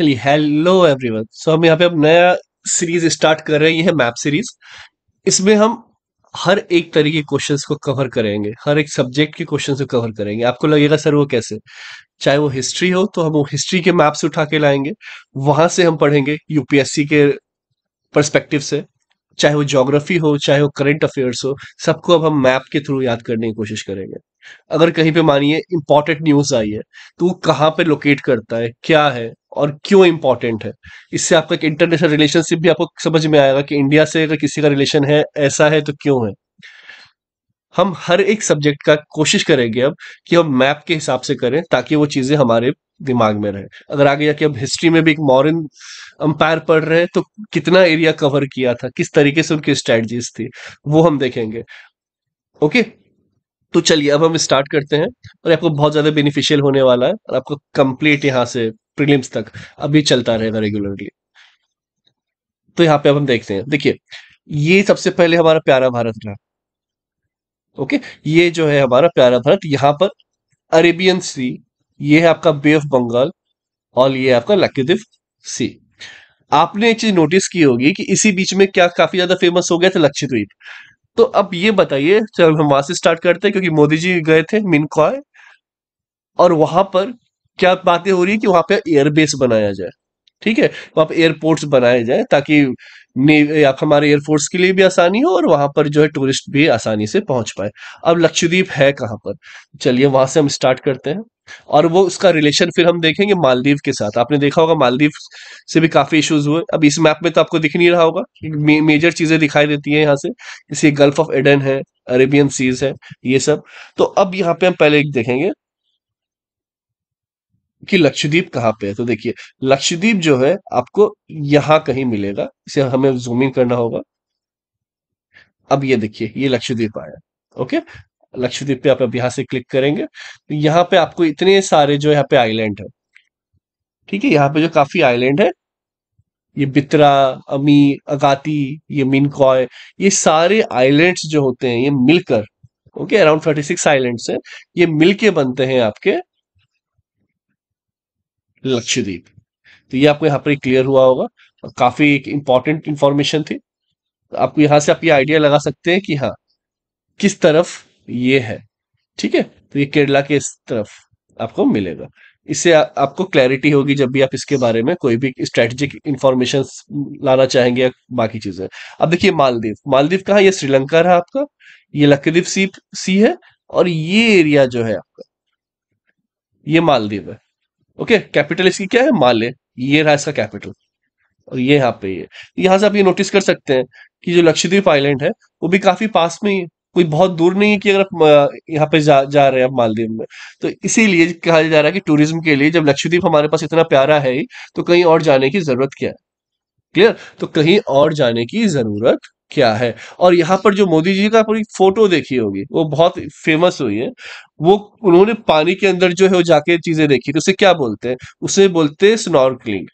चलिए hello everyone so हम यहाँ पे अब नया सीरीज स्टार्ट कर रहे हैं ये है मैप सीरीज इसमें हम हर एक तरह के क्वेश्चंस को कवर करेंगे हर एक सब्जेक्ट के क्वेश्चंस को कवर करेंगे आपको लगेगा सर वो कैसे चाहे वो हिस्ट्री हो तो हम वो हिस्ट्री के मैप्स उठा के लाएंगे वहां से हम पढ़ेंगे यूपीएससी के परस्पेक्टिव से चाहे वो जोग्राफी हो चाहे वो करंट अफेयर्स हो सबको अब हम मैप के थ्रू याद करने की कोशिश करेंगे अगर कहीं पे मानिए इंपॉर्टेंट न्यूज आई है तो वो कहाँ पे लोकेट करता है क्या है और क्यों इंपॉर्टेंट है इससे आपका एक इंटरनेशनल रिलेशनशिप भी आपको समझ में आएगा कि इंडिया से अगर किसी का रिलेशन है ऐसा है तो क्यों है हम हर एक सब्जेक्ट का कोशिश करेंगे अब कि हम मैप के हिसाब से करें ताकि वो चीज़ें हमारे दिमाग में रहे अगर आगे जाके हम हिस्ट्री में भी एक मॉरन अंपायर पढ़ रहे हैं तो कितना एरिया कवर किया था किस तरीके से उनकी स्ट्रेटजीज थी वो हम देखेंगे ओके तो चलिए अब हम स्टार्ट करते हैं और आपको बहुत ज्यादा बेनिफिशियल होने वाला है और आपको कंप्लीट यहाँ से प्रीलिम्स तक अभी चलता रहेगा रेगुलरली तो यहाँ पे अब हम देखते हैं देखिए ये सबसे पहले हमारा प्यारा भारत रहा ओके ये जो है हमारा प्यारा भारत यहाँ पर अरेबियन सी ये है आपका बे ऑफ बंगाल और ये आपका लक्षद्वीप सी आपने एक चीज नोटिस की होगी कि इसी बीच में क्या काफी ज्यादा फेमस हो गया था लक्षद्वीप तो अब ये बताइए चलो हम वहां से स्टार्ट करते हैं क्योंकि मोदी जी गए थे मिनकॉय और वहां पर क्या बातें हो रही है कि वहां पे एयरबेस बनाया जाए ठीक है वहां पर एयरपोर्ट्स बनाए जाए ताकि आप हमारे एयरफोर्स के लिए भी आसानी हो और वहां पर जो है टूरिस्ट भी आसानी से पहुंच पाए अब लक्षद्वीप है कहाँ पर चलिए वहां से हम स्टार्ट करते हैं और वो उसका रिलेशन फिर हम देखेंगे मालदीव के साथ आपने देखा होगा मालदीव से भी काफी इश्यूज हुए अब इस मैप में तो आपको दिख नहीं रहा होगा मे, मेजर चीजें दिखाई देती है यहाँ से जैसे गल्फ ऑफ एडन है अरेबियन सीज है ये सब तो अब यहाँ पे हम पहले एक देखेंगे कि लक्षद्वीप कहाँ पे है तो देखिए लक्षद्वीप जो है आपको यहां कहीं मिलेगा इसे हमें जूम इन करना होगा अब ये देखिए ये लक्षद्वीप आया ओके लक्षद्वीप पे आप अब यहां से क्लिक करेंगे तो यहाँ पे आपको इतने सारे जो यहाँ पे आइलैंड है ठीक है यहाँ पे जो काफी आइलैंड है ये बित्रा अमी अगाती ये मिनकॉय ये सारे आइलैंड्स जो होते हैं ये मिलकर okay around thirty six islands हैं ये मिलके बनते हैं आपके लक्षद्वीप तो ये आपको यहाँ पर क्लियर हुआ होगा और काफी एक इंपॉर्टेंट इंफॉर्मेशन थी तो आपको यहाँ से आप ये आइडिया लगा सकते हैं कि हाँ किस तरफ ये है ठीक है तो ये केरला के इस तरफ आपको मिलेगा इससे आ, आपको क्लैरिटी होगी जब भी आप इसके बारे में कोई भी स्ट्रेटेजिक इंफॉर्मेशन लाना चाहेंगे या बाकी चीजें अब देखिए मालदीव मालदीव कहाँ ये श्रीलंका रहा आपका ये लक्षद्वीप सी सी है और ये एरिया जो है आपका ये मालदीव है ओके कैपिटल इसकी क्या है माले ये रहा इसका कैपिटल और ये यहाँ पे ये यहां से आप ये नोटिस कर सकते हैं कि जो लक्षद्वीप आइलैंड है वो भी काफी पास में ही है कोई बहुत दूर नहीं है कि अगर आप यहाँ पे जा जा रहे हैं आप मालदीव में तो इसीलिए कहा जा रहा है कि टूरिज्म के लिए जब लक्षद्वीप हमारे पास इतना प्यारा है ही तो कहीं और जाने की जरूरत क्या है क्लियर तो कहीं और जाने की जरूरत क्या है और यहाँ पर जो मोदी जी का पूरी फोटो देखी होगी वो बहुत फेमस हुई है वो उन्होंने पानी के अंदर जो है वो जाके चीजें देखी तो उसे क्या बोलते हैं उसे बोलते हैं स्नॉर्कलिंग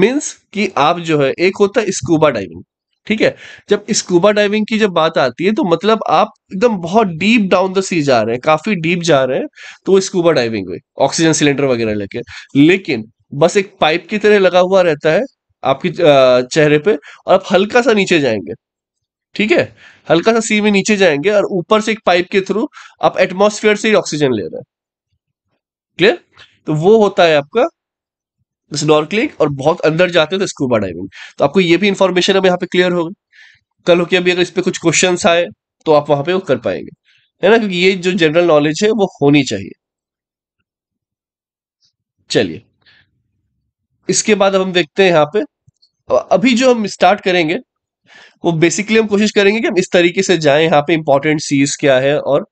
मीन्स कि आप जो है एक होता है स्कूबा डाइविंग ठीक है जब स्कूबा डाइविंग की जब बात आती है तो मतलब आप एकदम बहुत डीप डाउन द सी जा रहे हैं काफी डीप जा रहे हैं तो स्कूबा डाइविंग हुई ऑक्सीजन सिलेंडर वगैरह लेके लेकिन बस एक पाइप की तरह लगा हुआ रहता है आपके चेहरे पे और आप हल्का सा नीचे जाएंगे ठीक है हल्का सा सी में नीचे जाएंगे और ऊपर से एक पाइप के थ्रू आप एटमोसफियर से ही ऑक्सीजन ले रहे हैं क्लियर तो वो होता है आपका स्नॉर्कलिंग और बहुत अंदर जाते हैं तो स्कूबा डाइविंग तो आपको ये भी इंफॉर्मेशन अब यहाँ पे क्लियर होगी कल हो कि अभी अगर इस पर कुछ क्वेश्चन आए तो आप वहां पे वो कर पाएंगे है ना क्योंकि ये जो जनरल नॉलेज है वो होनी चाहिए चलिए इसके बाद अब हम देखते हैं यहाँ पे अभी जो हम स्टार्ट करेंगे वो बेसिकली हम कोशिश करेंगे कि हम इस तरीके से जाए यहाँ पे इंपॉर्टेंट सीज क्या है और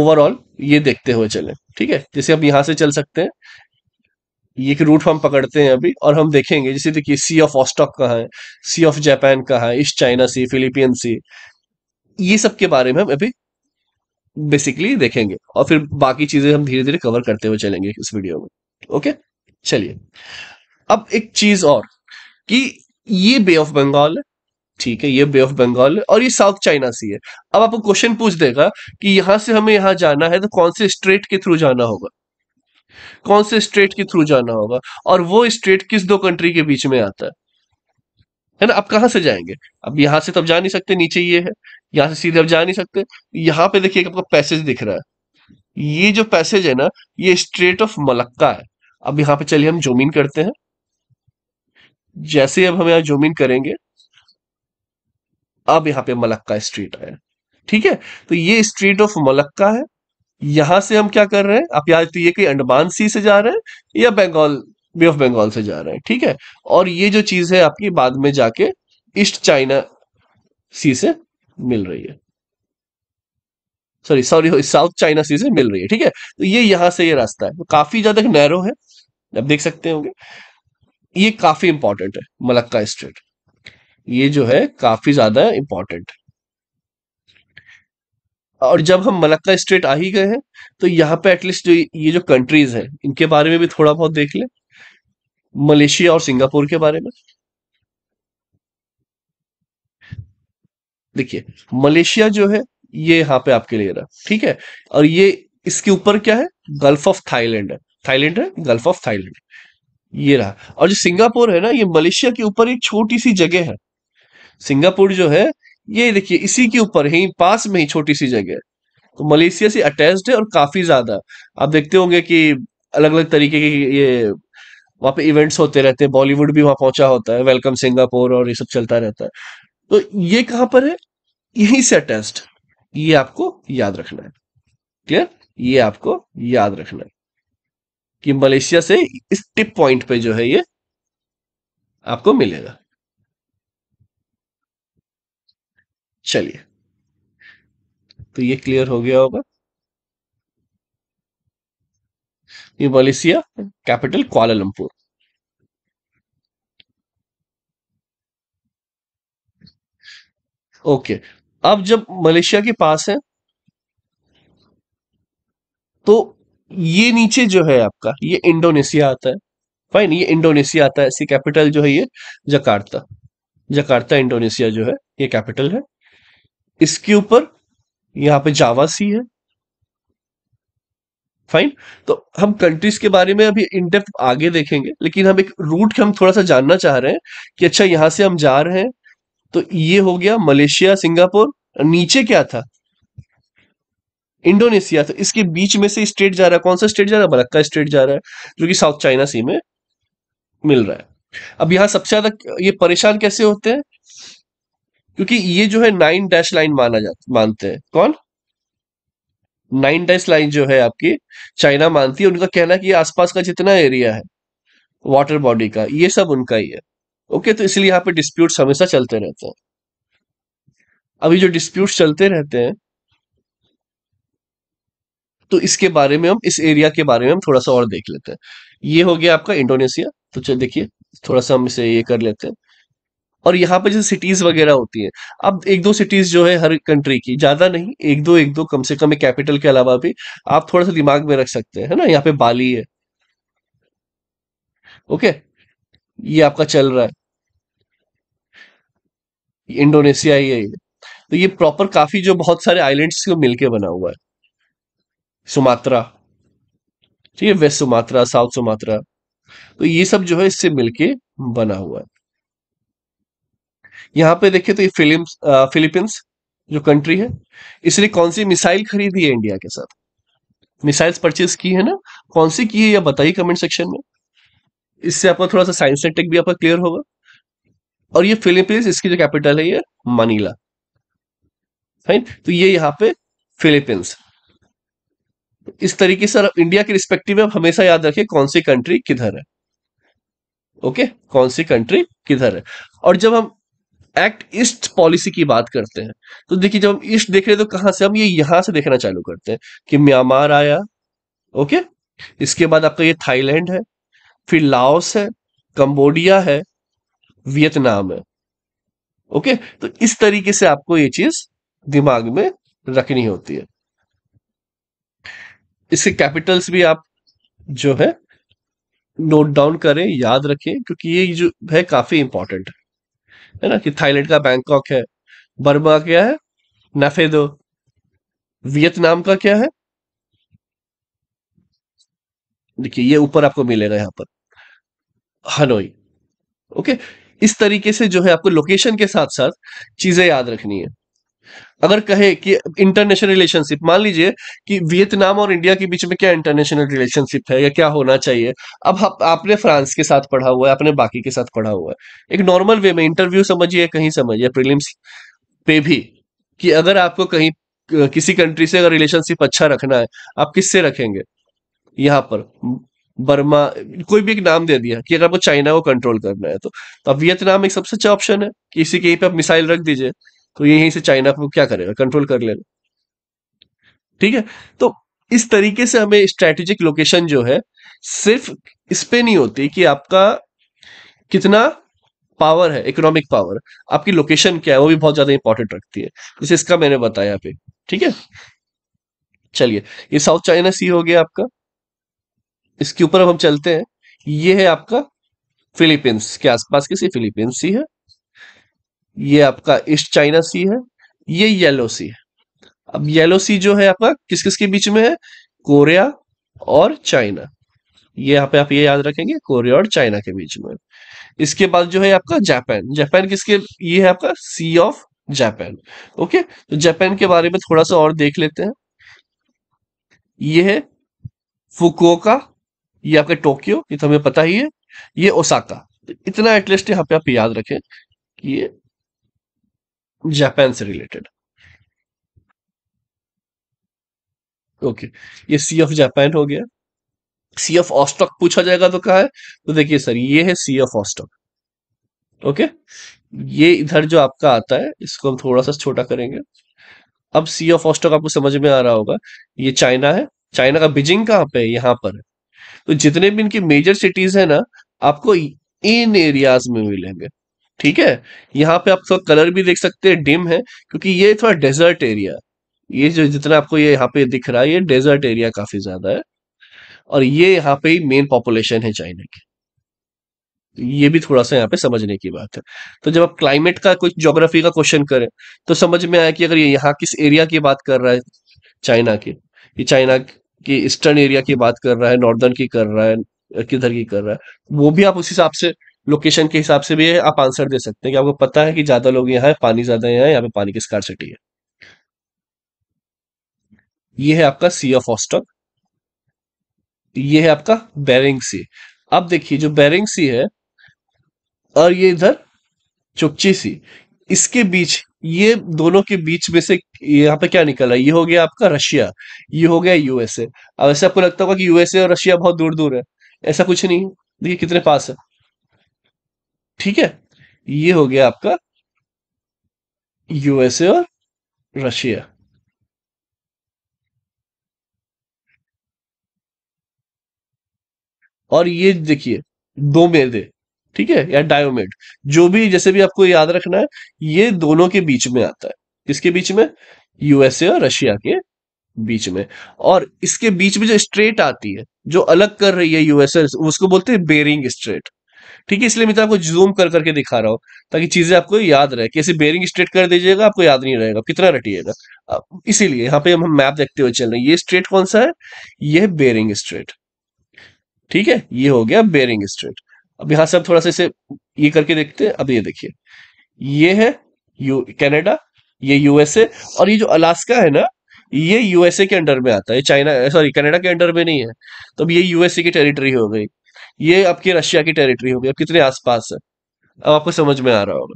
ओवरऑल ये देखते हुए चले ठीक है जैसे हम यहाँ से चल सकते हैं ये एक रूट हम पकड़ते हैं अभी और हम देखेंगे जैसे देखिए सी ऑफ ऑस्टॉक कहाँ है सी ऑफ जापान कहाँ है ईस्ट चाइना सी फिलीपियन सी ये सब के बारे में हम अभी बेसिकली देखेंगे और फिर बाकी चीजें हम धीरे धीरे कवर करते हुए चलेंगे इस वीडियो में ओके चलिए अब एक चीज और कि ये बे ऑफ बंगाल है ठीक है ये बे ऑफ बंगाल है और ये साउथ चाइना सी है अब आपको क्वेश्चन पूछ देगा कि यहां से हमें यहाँ जाना है तो कौन से स्ट्रेट के थ्रू जाना होगा कौन से स्ट्रेट के थ्रू जाना होगा और वो स्ट्रेट किस दो कंट्री के बीच में आता है है ना आप कहां से जाएंगे अब यहां से तो जा नहीं सकते नीचे ये है यहां से सीधे आप जा नहीं सकते यहां पे देखिए आपका पैसेज दिख रहा है ये जो पैसेज है ना ये स्ट्रेट ऑफ मलक्का है अब यहां पे चलिए हम जोमिन करते हैं जैसे अब हम यहाँ जोमिन करेंगे अब यहाँ पे मलक्का स्ट्रीट आया ठीक है तो ये स्ट्रीट ऑफ मलक्का है यहां से हम क्या कर रहे हैं आप याद तो ये कहीं अंडमान सी से जा रहे हैं या बंगाल बे ऑफ बंगाल से जा रहे हैं ठीक है और ये जो चीज है आपकी बाद में जाके ईस्ट चाइना सी से मिल रही है sorry sorry South China sea से मिल रही है ठीक है तो ये यहां से ये रास्ता है तो काफी ज्यादा नैरो है आप देख सकते होंगे ये काफी इंपॉर्टेंट है मलक्का स्ट्रेट ये जो है काफी ज्यादा इंपॉर्टेंट और जब हम मलक्का स्टेट आ ही गए हैं तो यहाँ पे एटलीस्ट जो ये जो कंट्रीज है इनके बारे में भी थोड़ा बहुत देख ले मलेशिया और सिंगापुर के बारे में देखिए मलेशिया जो है ये यहाँ पे आपके लिए रहा ठीक है और ये इसके ऊपर क्या है गल्फ ऑफ थाईलैंड है थाईलैंड है गल्फ ऑफ थाईलैंड ये रहा और जो सिंगापुर है ना ये मलेशिया के ऊपर एक छोटी सी जगह है सिंगापुर जो है ये देखिए इसी के ऊपर ही पास में ही छोटी सी जगह तो मलेशिया से अटैच्ड है और काफी ज्यादा आप देखते होंगे कि अलग अलग तरीके के ये वहां पे इवेंट्स होते रहते हैं बॉलीवुड भी वहां पहुंचा होता है वेलकम सिंगापुर और ये सब चलता रहता है तो ये कहाँ पर है यहीं से अटैच्ड ये आपको याद रखना है क्लियर ये आपको याद रखना है कि मलेशिया से इस टिप पॉइंट पे जो है ये आपको मिलेगा चलिए तो ये क्लियर हो गया होगा ये मलेशिया कैपिटल क्वालालंपुर ओके अब जब मलेशिया के पास है तो ये नीचे जो है आपका ये इंडोनेशिया आता है फाइन ये इंडोनेशिया आता है इसकी कैपिटल जो है ये जकार्ता जकार्ता इंडोनेशिया जो है ये कैपिटल है इसके ऊपर यहां पे जावा सी है फाइन तो हम कंट्रीज के बारे में अभी इनडेप्थ आगे देखेंगे लेकिन हम एक रूट हम थोड़ा सा जानना चाह रहे हैं कि अच्छा यहां से हम जा रहे हैं तो ये हो गया मलेशिया सिंगापुर नीचे क्या था इंडोनेशिया तो इसके बीच में से स्टेट जा रहा है कौन सा स्टेट जा रहा है मलक्का स्टेट जा रहा है जो कि साउथ चाइना सी में मिल रहा है अब यहां सबसे ज्यादा ये परेशान कैसे होते हैं क्योंकि ये जो है नाइन डैश लाइन माना जाता मानते हैं कौन नाइन डैश लाइन जो है आपकी चाइना मानती है उनका कहना है कि आसपास का जितना एरिया है वाटर बॉडी का ये सब उनका ही है ओके तो इसलिए यहाँ पे डिस्प्यूट हमेशा चलते रहते हैं अभी जो डिस्प्यूट चलते रहते हैं तो इसके बारे में हम इस एरिया के बारे में हम थोड़ा सा और देख लेते हैं ये हो गया आपका इंडोनेशिया तो चलिए देखिए थोड़ा सा हम इसे ये कर लेते हैं और यहाँ पे जैसे सिटीज वगैरह होती है अब एक दो सिटीज जो है हर कंट्री की ज्यादा नहीं एक दो एक दो कम से कम एक कैपिटल के अलावा भी आप थोड़ा सा दिमाग में रख सकते हैं है ना यहाँ पे बाली है ओके ये आपका चल रहा है इंडोनेशिया ही है ये तो ये प्रॉपर काफी जो बहुत सारे आइलैंड्स को मिलके बना हुआ है सुमात्रा ठीक है वेस्ट सुमात्रा साउथ सुमात्रा तो ये सब जो है इससे मिलके बना हुआ है यहाँ पे देखिए तो ये फिलिप फिलीपींस जो कंट्री है इसने कौन सी मिसाइल खरीदी है इंडिया के साथ मिसाइल्स परचेज की है ना कौन सी की है यह बताइए कमेंट सेक्शन में इससे आपका थोड़ा सा साइंस एंड टेक भी आपका क्लियर होगा और ये फिलीपींस इसकी जो कैपिटल है ये मनीला राइट तो ये यहाँ पे फिलीपींस इस तरीके से इंडिया के रिस्पेक्टिव में आप हमेशा याद रखिए कौन सी कंट्री किधर है ओके कौन सी कंट्री किधर है और जब हम एक्ट ईस्ट पॉलिसी की बात करते हैं तो देखिए जब हम ईस्ट देख रहे हैं तो कहां से हम ये यहां से देखना चालू करते हैं कि म्यांमार आया ओके इसके बाद आपका ये थाईलैंड है फिर लाओस है कंबोडिया है वियतनाम है ओके तो इस तरीके से आपको ये चीज दिमाग में रखनी होती है इसके कैपिटल्स भी आप जो है नोट डाउन करें याद रखें क्योंकि ये जो है काफी इंपॉर्टेंट है है ना कि थाईलैंड का बैंकॉक है बर्मा क्या है नफेदो वियतनाम का क्या है देखिए ये ऊपर आपको मिलेगा यहाँ पर हनोई ओके इस तरीके से जो है आपको लोकेशन के साथ साथ चीजें याद रखनी है अगर कहे कि इंटरनेशनल रिलेशनशिप मान लीजिए कि वियतनाम और इंडिया के बीच में क्या इंटरनेशनल रिलेशनशिप है या क्या होना चाहिए अब आप, आपने फ्रांस के साथ पढ़ा हुआ है आपने बाकी के साथ पढ़ा हुआ है एक नॉर्मल वे में इंटरव्यू समझिए कहीं समझिए प्रिलिम्स पे भी कि अगर आपको कहीं किसी कंट्री से अगर रिलेशनशिप अच्छा रखना है आप किससे रखेंगे यहाँ पर बर्मा कोई भी एक नाम दे दिया कि अगर आपको चाइना को कंट्रोल करना है तो, तो अब वियतनाम एक सबसे अच्छा ऑप्शन है कि इसी के यहीं पे आप मिसाइल रख दीजिए तो ये यहीं से चाइना को क्या करेगा कंट्रोल कर लेगा ठीक है तो इस तरीके से हमें स्ट्रेटेजिक लोकेशन जो है सिर्फ इस पे नहीं होती कि आपका कितना पावर है इकोनॉमिक पावर आपकी लोकेशन क्या है वो भी बहुत ज्यादा इंपॉर्टेंट रखती है जैसे इसका मैंने बताया पे ठीक है चलिए ये साउथ चाइना सी हो गया आपका इसके ऊपर अब हम चलते हैं ये है आपका फिलीपींस के आसपास किसी फिलीपींस सी है ये आपका ईस्ट चाइना सी है ये येलो सी है अब येलो सी जो है आपका किस किस के बीच में है कोरिया और चाइना ये यहाँ पे आप ये याद रखेंगे कोरिया और चाइना के बीच में इसके बाद जो है आपका जापान जापान किसके ये है आपका सी ऑफ जापान ओके तो जापान के बारे में थोड़ा सा और देख लेते हैं ये है फुकुओका ये आपका टोक्यो ये तो हमें पता ही है ये ओसाका इतना एटलीस्ट यहाँ पे आप याद रखें कि ये जापान से रिलेटेड ओके ये सी ऑफ जापान हो गया सी ऑफ ऑस्टॉक पूछा जाएगा तो कहा है तो देखिए सर ये है सी ऑफ ऑस्टॉक ओके ये इधर जो आपका आता है इसको हम थोड़ा सा छोटा करेंगे अब सी ऑफ ऑस्टॉक आपको समझ में आ रहा होगा ये चाइना है चाइना का बीजिंग कहाँ पे है यहाँ पर है तो जितने भी इनकी मेजर सिटीज है ना आपको इन एरियाज में मिलेंगे ठीक है यहाँ पे आप थोड़ा कलर भी देख सकते हैं डिम है क्योंकि ये थोड़ा डेजर्ट एरिया ये जो जितना आपको ये यहाँ पे दिख रहा है ये डेजर्ट एरिया काफी ज्यादा है और ये यहाँ पे ही मेन पॉपुलेशन है चाइना की तो ये भी थोड़ा सा यहाँ पे समझने की बात है तो जब आप क्लाइमेट का कुछ ज्योग्राफी का क्वेश्चन करें तो समझ में आया कि अगर ये यहाँ किस एरिया की बात कर रहा है चाइना की ये चाइना की ईस्टर्न एरिया की बात कर रहा है नॉर्दर्न की कर रहा है किधर की कर रहा है वो भी आप उस हिसाब से लोकेशन के हिसाब से भी आप आंसर दे सकते हैं कि आपको पता है कि ज्यादा लोग यहाँ है पानी ज्यादा यहाँ है यहाँ पे पानी की स्कारसिटी है ये है आपका सी ऑफ ऑस्टॉक ये है आपका बैरिंग सी अब देखिए जो बैरिंग सी है और ये इधर चुपची सी इसके बीच ये दोनों के बीच में से यहाँ पे क्या निकला ये हो गया आपका रशिया ये हो गया यूएसए अब ऐसे आपको लगता होगा कि यूएसए और रशिया बहुत दूर दूर है ऐसा कुछ नहीं देखिए कितने पास है ठीक है ये हो गया आपका यूएसए और रशिया और ये देखिए दो मेदे ठीक है या डायोमेड जो भी जैसे भी आपको याद रखना है ये दोनों के बीच में आता है किसके बीच में यूएसए और रशिया के बीच में और इसके बीच में जो स्ट्रेट आती है जो अलग कर रही है यूएसए उसको बोलते हैं बेरिंग स्ट्रेट ठीक है इसलिए मैं तो आपको जूम कर करके दिखा रहा हूँ ताकि चीजें आपको याद रहे कैसे बेरिंग स्ट्रेट कर दीजिएगा आपको याद नहीं रहेगा कितना रटिएगा इसीलिए यहाँ पे हम मैप देखते हुए चल रहे हैं ये स्ट्रेट कौन सा है ये बेरिंग स्ट्रेट ठीक है ये हो गया बेरिंग स्ट्रेट अब यहां से आप थोड़ा सा इसे ये करके देखते हैं अब ये देखिए ये है यू कैनेडा ये यूएसए और ये जो अलास्का है ना ये यूएसए के अंडर में आता है चाइना सॉरी कनाडा के अंडर में नहीं है तो अब ये यूएसए की टेरिटरी हो गई ये आपकी रशिया की टेरिटरी होगी अब कितने आसपास है अब आपको समझ में आ रहा होगा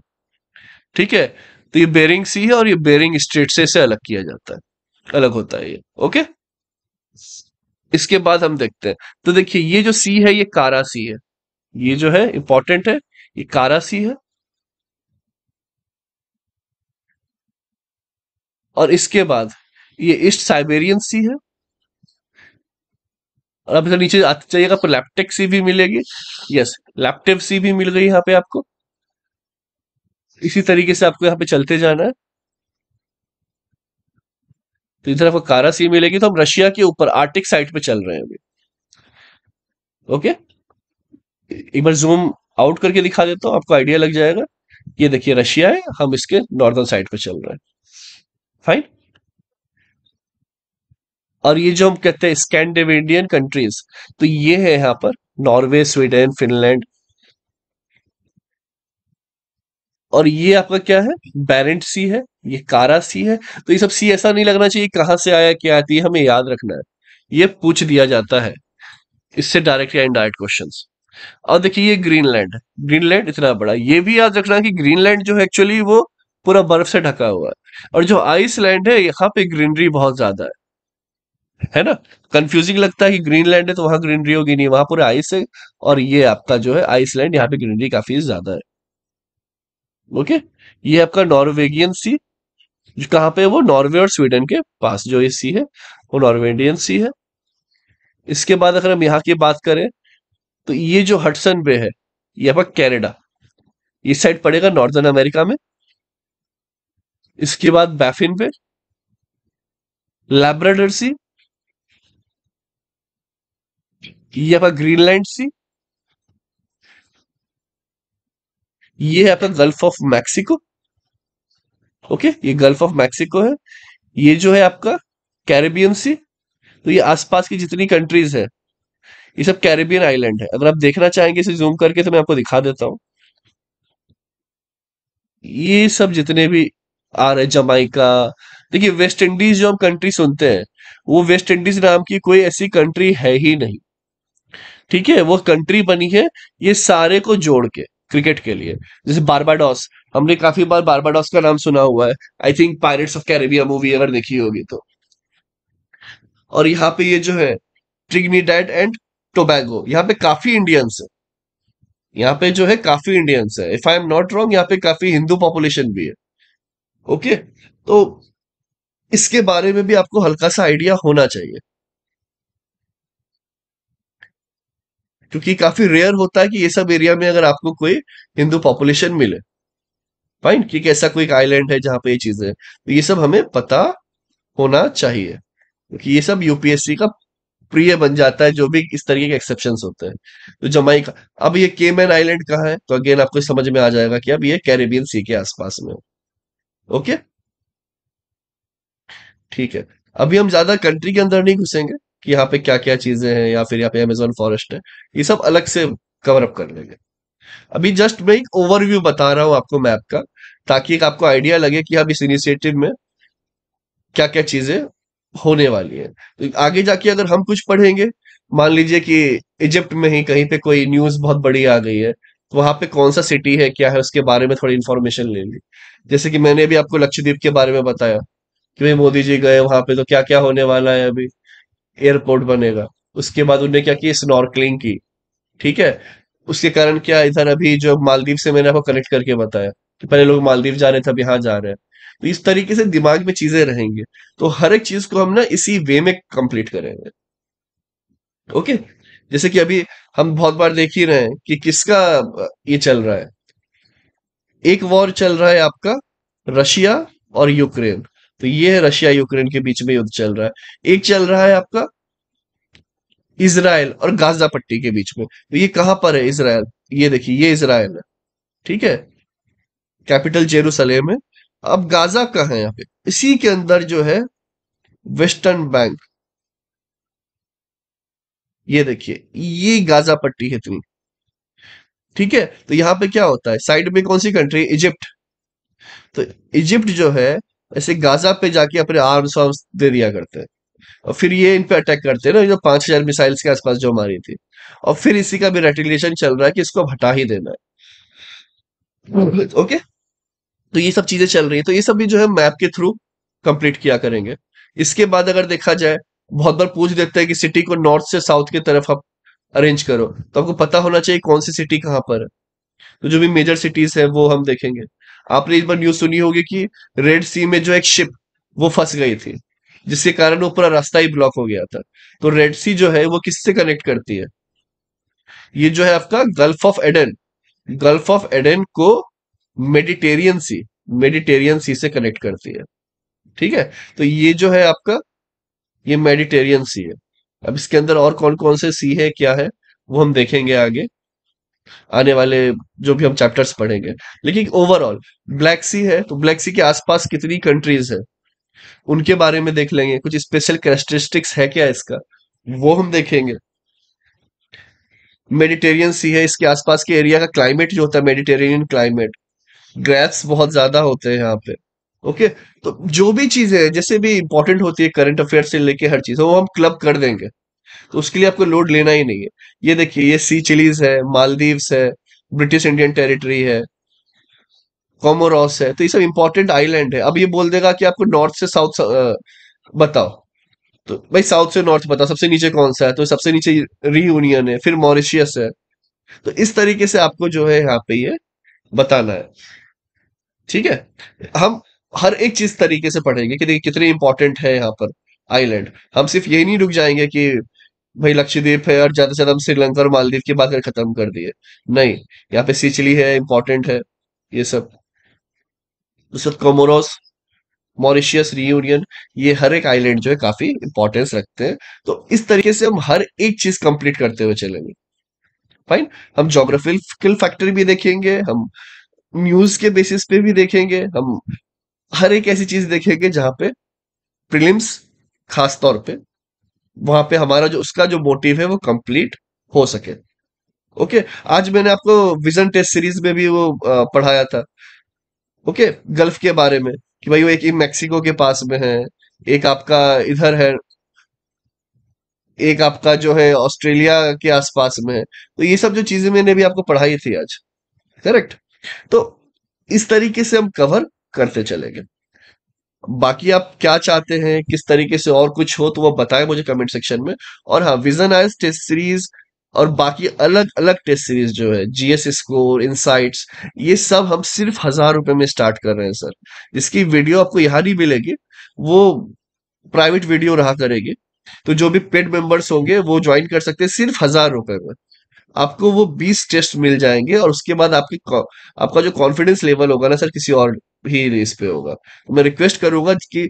ठीक है तो ये बेरिंग सी है और ये बेरिंग स्ट्रेट से इसे अलग किया जाता है अलग होता है ये ओके इसके बाद हम देखते हैं तो देखिए ये जो सी है ये कारा सी है ये जो है इंपॉर्टेंट है ये कारा सी है और इसके बाद ये ईस्ट साइबेरियन सी है और अब नीचे आते जाइएगा आपको लैपटेक सी भी मिलेगी यस लैपटेप सी भी मिल गई यहाँ पे आपको इसी तरीके से आपको यहाँ पे चलते जाना है तो इधर आपको कारा सी मिलेगी तो हम रशिया के ऊपर आर्टिक साइड पे चल रहे हैं अभी ओके एक बार जूम आउट करके दिखा देता हूं आपको आइडिया लग जाएगा ये देखिए रशिया है हम इसके नॉर्दर्न साइड पे चल रहे हैं फाइन और ये जो हम कहते हैं स्कैंडिनेवियन कंट्रीज तो ये है यहाँ पर नॉर्वे स्वीडन फिनलैंड और ये आपका क्या है बैरेंट सी है ये कारा सी है तो ये सब सी ऐसा नहीं लगना चाहिए कहाँ से आया क्या आती है हमें याद रखना है ये पूछ दिया जाता है इससे डायरेक्ट या इनडायरेक्ट क्वेश्चन और देखिए ये ग्रीनलैंड ग्रीनलैंड इतना बड़ा ये भी याद रखना कि ग्रीनलैंड जो है एक्चुअली वो पूरा बर्फ से ढका हुआ है और जो आइसलैंड है यहाँ पे ग्रीनरी बहुत ज्यादा है है ना कंफ्यूजिंग लगता है कि ग्रीनलैंड है तो वहां ग्रीनरी होगी नहीं वहां पूरे आइस है और ये आपका जो है आइसलैंड यहाँ पे ग्रीनरी काफी ज्यादा है ओके ये आपका नॉर्वेगियन सी जो कहाँ पे वो नॉर्वे और स्वीडन के पास जो ये सी है वो नॉर्वेडियन सी है इसके बाद अगर हम यहाँ की बात करें तो ये जो हटसन बे है ये आपका कैनेडा ये साइड पड़ेगा नॉर्दर्न अमेरिका में इसके बाद बैफिन पे लैब्राडर सी ये अपना ग्रीनलैंड सी ये है आपका गल्फ ऑफ मैक्सिको ओके ये गल्फ ऑफ मैक्सिको है ये जो है आपका कैरेबियन सी तो ये आसपास की जितनी कंट्रीज है ये सब कैरेबियन आइलैंड है अगर आप देखना चाहेंगे इसे जूम करके तो मैं आपको दिखा देता हूं ये सब जितने भी आ रहे जमाइका देखिए वेस्ट इंडीज जो हम कंट्री सुनते हैं वो वेस्ट इंडीज नाम की कोई ऐसी कंट्री है ही नहीं ठीक है वो कंट्री बनी है ये सारे को जोड़ के क्रिकेट के लिए जैसे बारबाडोस हमने काफी बार बारबाडोस का नाम सुना हुआ है I think pirates of Caribbean movie अगर देखी होगी तो और यहाँ पे ये जो है डेड एंड टोबैगो यहाँ पे काफी इंडियंस है यहाँ पे जो है काफी इंडियंस है if I am not wrong यहाँ पे काफी हिंदू पॉपुलेशन भी है ओके okay? तो इसके बारे में भी आपको हल्का सा आइडिया होना चाहिए क्योंकि काफी रेयर होता है कि ये सब एरिया में अगर आपको कोई हिंदू पॉपुलेशन मिले फाइन क्योंकि ऐसा कोई आइलैंड है जहां पे ये चीजें तो ये सब हमें पता होना चाहिए क्योंकि ये सब यूपीएससी का प्रिय बन जाता है जो भी इस तरीके के एक्सेप्शन होते हैं तो जमाइका अब ये केमैन आइलैंड कहाँ है तो अगेन आपको समझ में आ जाएगा कि अब ये कैरेबियन सी के आसपास में ओके ठीक है अभी हम ज्यादा कंट्री के अंदर नहीं घुसेंगे कि यहाँ पे क्या क्या चीजें हैं या फिर यहाँ पे अमेजोन फॉरेस्ट है ये सब अलग से कवर अप कर लेंगे अभी जस्ट मैं एक ओवरव्यू बता रहा हूँ आपको मैप का ताकि एक आपको आइडिया लगे कि अब इस इनिशिएटिव में क्या क्या चीजें होने वाली है तो आगे जाके अगर हम कुछ पढ़ेंगे मान लीजिए कि इजिप्ट में ही कहीं पे कोई न्यूज बहुत बड़ी आ गई है तो वहां पे कौन सा सिटी है क्या है उसके बारे में थोड़ी इन्फॉर्मेशन ले ली जैसे कि मैंने भी आपको लक्षद्वीप के बारे में बताया कि भाई मोदी जी गए वहां पे तो क्या क्या होने वाला है अभी एयरपोर्ट बनेगा उसके बाद उन्होंने क्या किया स्नॉर्कलिंग की ठीक है उसके कारण क्या इधर अभी जो मालदीव से मैंने आपको कनेक्ट करके बताया कि पहले लोग मालदीव जा रहे थे अब यहाँ जा रहे हैं तो इस तरीके से दिमाग में चीजें रहेंगे तो हर एक चीज को हम ना इसी वे में कंप्लीट करेंगे ओके जैसे कि अभी हम बहुत बार देख ही रहे हैं कि किसका ये चल रहा है एक वॉर चल रहा है आपका रशिया और यूक्रेन तो ये है रशिया यूक्रेन के बीच में युद्ध चल रहा है एक चल रहा है आपका इसराइल और गाजा पट्टी के बीच में तो ये कहां पर है इसराइल ये देखिए ये इसराइल है ठीक है कैपिटल जेरूसलेम है अब गाजा कहा है यहाँ पे इसी के अंदर जो है वेस्टर्न बैंक ये देखिए ये गाजा पट्टी है तुम ठीक है तो यहां पे क्या होता है साइड में कौन सी कंट्री इजिप्ट तो इजिप्ट जो है ऐसे गाजा पे जाके अपने आर्म्स वार्म दे दिया करते हैं और फिर ये इन पे अटैक करते हैं ना जो पांच हजार मिसाइल्स के आसपास जो मारी थी और फिर इसी का भी रेटिलेशन चल रहा है कि इसको अब हटा ही देना है ओके hmm. तो ये सब चीजें चल रही है तो ये सब भी जो है मैप के थ्रू कंप्लीट किया करेंगे इसके बाद अगर देखा जाए बहुत बार पूछ देते हैं कि सिटी को नॉर्थ से साउथ की तरफ आप अरेंज करो तो आपको पता होना चाहिए कौन सी सिटी कहाँ पर है तो जो भी मेजर सिटीज है वो हम देखेंगे आपने इस बार न्यूज सुनी होगी कि रेड सी में जो एक शिप वो फंस गई थी जिसके कारण वो पूरा रास्ता ही ब्लॉक हो गया था तो रेड सी जो है वो किससे कनेक्ट करती है ये जो है आपका gulf of Aden gulf of Aden को मेडिटेरियन सी मेडिटेरियन सी से कनेक्ट करती है ठीक है तो ये जो है आपका ये मेडिटेरियन सी है अब इसके अंदर और कौन कौन से सी है क्या है वो हम देखेंगे आगे आने वाले जो भी हम चैप्टर्स पढ़ेंगे लेकिन ओवरऑल ब्लैक सी है तो ब्लैक सी के आसपास कितनी कंट्रीज है उनके बारे में देख लेंगे कुछ स्पेशल कैरेक्टरिस्टिक्स है क्या इसका वो हम देखेंगे मेडिटेरियन सी है इसके आसपास के एरिया का क्लाइमेट जो होता है मेडिटेरियन क्लाइमेट ग्रैप्स बहुत ज्यादा होते हैं यहाँ पे ओके तो जो भी चीजें जैसे भी इंपॉर्टेंट होती है करंट अफेयर से लेके हर चीज वो हम क्लब कर देंगे तो उसके लिए आपको लोड लेना ही नहीं है ये देखिए ये सी चिलीज है मालदीव है ब्रिटिश इंडियन टेरिटरी है कॉमोरॉस है तो ये सब इंपॉर्टेंट आइलैंड है अब ये बोल देगा कि आपको नॉर्थ से साउथ बताओ तो भाई साउथ से नॉर्थ बताओ सबसे नीचे कौन सा है तो सबसे नीचे रीयूनियन है फिर मॉरिशियस है तो इस तरीके से आपको जो है यहाँ पे ये बताना है ठीक है हम हर एक चीज तरीके से पढ़ेंगे कि देखिए कितने इंपॉर्टेंट है यहाँ पर आइलैंड हम सिर्फ यही नहीं रुक जाएंगे कि भाई लक्षद्वीप है और ज्यादा से ज्यादा हम श्रीलंका और मालदीव की बात कर खत्म कर दिए नहीं यहाँ पे सिचली है इम्पोर्टेंट है ये सब उसके बाद कोमोरोस मॉरिशियस रियूनियन ये हर एक आइलैंड जो है काफी इंपॉर्टेंस रखते हैं तो इस तरीके से हम हर एक चीज कंप्लीट करते हुए चलेंगे फाइन हम जोग्राफिकल फैक्टर भी देखेंगे हम न्यूज के बेसिस पे भी देखेंगे हम हर एक ऐसी चीज देखेंगे जहां पे प्रिलिम्स खास तौर पे वहां पे हमारा जो उसका जो मोटिव है वो कंप्लीट हो सके ओके आज मैंने आपको विजन टेस्ट सीरीज में भी वो पढ़ाया था ओके गल्फ के बारे में कि भाई वो एक मैक्सिको के पास में है एक आपका इधर है एक आपका जो है ऑस्ट्रेलिया के आसपास में है तो ये सब जो चीजें मैंने भी आपको पढ़ाई थी आज करेक्ट तो इस तरीके से हम कवर करते चले गए बाकी आप क्या चाहते हैं किस तरीके से और कुछ हो तो वो बताएं मुझे कमेंट सेक्शन में और हाँ विजन आइज टेस्ट सीरीज और बाकी अलग अलग टेस्ट सीरीज जो है जीएस स्कोर इनसाइट्स ये सब हम सिर्फ हजार रुपए में स्टार्ट कर रहे हैं सर इसकी वीडियो आपको यहाँ नहीं मिलेगी वो प्राइवेट वीडियो रहा करेगी तो जो भी पेड मेंबर्स होंगे वो ज्वाइन कर सकते हैं सिर्फ हजार रुपए में आपको वो बीस टेस्ट मिल जाएंगे और उसके बाद आपकी आपका जो कॉन्फिडेंस लेवल होगा ना सर किसी और ही रेस पे होगा तो मैं रिक्वेस्ट करूंगा कि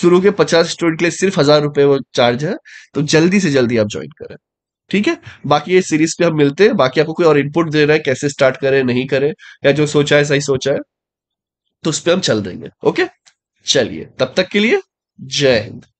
शुरू के पचास स्टूडेंट के लिए सिर्फ हजार रुपए वो चार्ज है तो जल्दी से जल्दी आप ज्वाइन करें ठीक है बाकी ये सीरीज पे हम मिलते हैं बाकी आपको कोई और इनपुट दे रहा है कैसे स्टार्ट करें नहीं करें या जो सोचा है सही सोचा है तो उस पर हम चल देंगे ओके चलिए तब तक के लिए जय हिंद